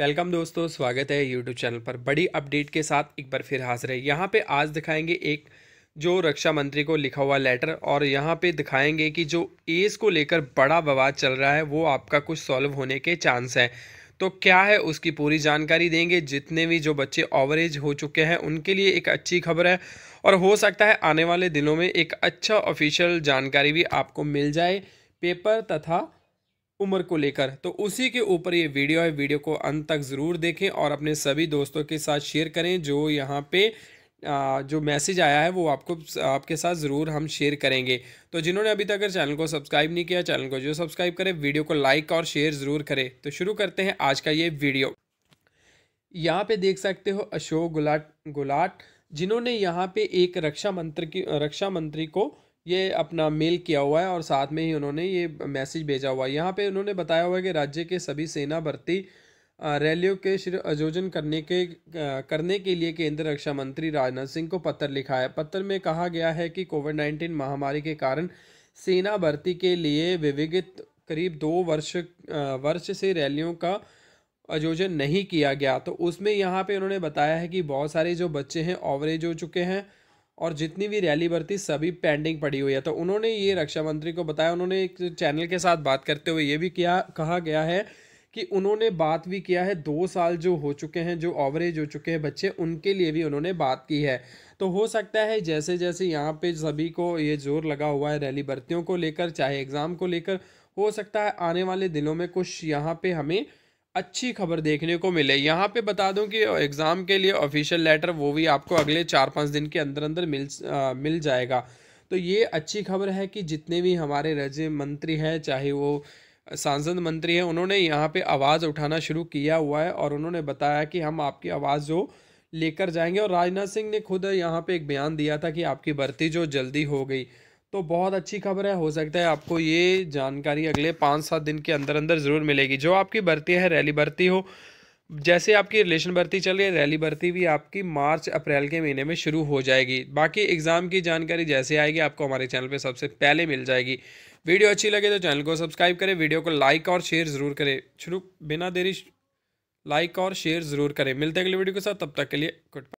welcome दोस्तों स्वागत है यूट्यूब चैनल पर बड़ी अपडेट के साथ एक बार फिर हाजिर है यहाँ पे आज दिखाएंगे एक जो रक्षा मंत्री को लिखा हुआ लेटर और यहाँ पे दिखाएंगे कि जो एस को लेकर बड़ा विवाद चल रहा है वो आपका कुछ सॉल्व होने के चांस है तो क्या है उसकी पूरी जानकारी देंगे जितने भी जो बच्चे ओवरेज हो चुके हैं उनके लिए एक अच्छी खबर है और हो सकता है आने वाले दिनों में एक अच्छा ऑफिशियल जानकारी भी आपको मिल जाए पेपर तथा उम्र को लेकर तो उसी के ऊपर ये वीडियो है वीडियो को अंत तक ज़रूर देखें और अपने सभी दोस्तों के साथ शेयर करें जो यहाँ पे जो मैसेज आया है वो आपको आपके साथ ज़रूर हम शेयर करेंगे तो जिन्होंने अभी तक अगर चैनल को सब्सक्राइब नहीं किया चैनल को जो सब्सक्राइब करें वीडियो को लाइक और शेयर ज़रूर करें तो शुरू करते हैं आज का ये वीडियो यहाँ पे देख सकते हो अशोक गुलाट गुलाट जिन्होंने यहाँ पे एक रक्षा मंत्री की रक्षा मंत्री को ये अपना मेल किया हुआ है और साथ में ही उन्होंने ये मैसेज भेजा हुआ है यहाँ पे उन्होंने बताया हुआ है कि राज्य के सभी सेना भर्ती रैलियों के आयोजन करने के करने के लिए केंद्र रक्षा मंत्री राजनाथ सिंह को पत्र लिखा है पत्र में कहा गया है कि कोविड नाइन्टीन महामारी के कारण सेना भर्ती के लिए विविगित करीब दो वर्ष वर्ष से रैलियों का आयोजन नहीं किया गया तो उसमें यहाँ पे उन्होंने बताया है कि बहुत सारे जो बच्चे हैं ओवरेज हो चुके हैं और जितनी भी रैली भर्ती सभी पेंडिंग पड़ी हुई है तो उन्होंने ये रक्षा मंत्री को बताया उन्होंने एक चैनल के साथ बात करते हुए ये भी किया कहा गया है कि उन्होंने बात भी किया है दो साल जो हो चुके हैं जो ओवरेज हो चुके हैं बच्चे उनके लिए भी उन्होंने बात की है तो हो सकता है जैसे जैसे यहाँ पे सभी को ये जोर लगा हुआ है रैली भर्तियों को लेकर चाहे एग्ज़ाम को लेकर हो सकता है आने वाले दिनों में कुछ यहाँ पे हमें अच्छी खबर देखने को मिले यहाँ पे बता दूं कि एग्ज़ाम के लिए ऑफिशियल लेटर वो भी आपको अगले चार पाँच दिन के अंदर अंदर मिल आ, मिल जाएगा तो ये अच्छी खबर है कि जितने भी हमारे राज्य मंत्री हैं चाहे वो सांसद मंत्री हैं उन्होंने यहाँ पे आवाज़ उठाना शुरू किया हुआ है और उन्होंने बताया कि हम आपकी आवाज़ जो लेकर जाएंगे और राजनाथ सिंह ने खुद यहाँ पे एक बयान दिया था कि आपकी भर्ती जो जल्दी हो गई तो बहुत अच्छी खबर है हो सकता है आपको ये जानकारी अगले पाँच सात दिन के अंदर अंदर ज़रूर मिलेगी जो आपकी भर्ती है रैली भर्ती हो जैसे आपकी रिलेशन भर्ती चल रही है रैली भर्ती भी आपकी मार्च अप्रैल के महीने में शुरू हो जाएगी बाकी एग्ज़ाम की जानकारी जैसे आएगी आपको हमारे चैनल पे सबसे पहले मिल जाएगी वीडियो अच्छी लगे तो चैनल को सब्सक्राइब करें वीडियो को लाइक और शेयर ज़रूर करें शुरू बिना देरी लाइक और शेयर ज़रूर करें मिलते अगले वीडियो के साथ तब तक के लिए गुड